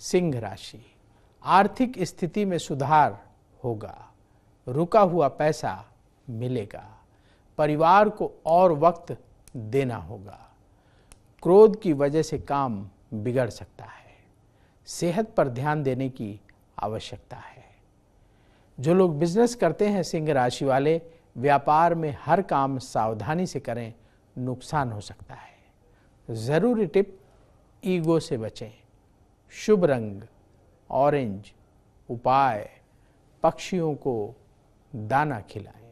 सिंह राशि आर्थिक स्थिति में सुधार होगा रुका हुआ पैसा मिलेगा परिवार को और वक्त देना होगा क्रोध की वजह से काम बिगड़ सकता है सेहत पर ध्यान देने की आवश्यकता है जो लोग बिजनेस करते हैं सिंह राशि वाले व्यापार में हर काम सावधानी से करें नुकसान हो सकता है ज़रूरी टिप ईगो से बचें शुभ रंग ऑरेंज उपाय पक्षियों को दाना खिलाएं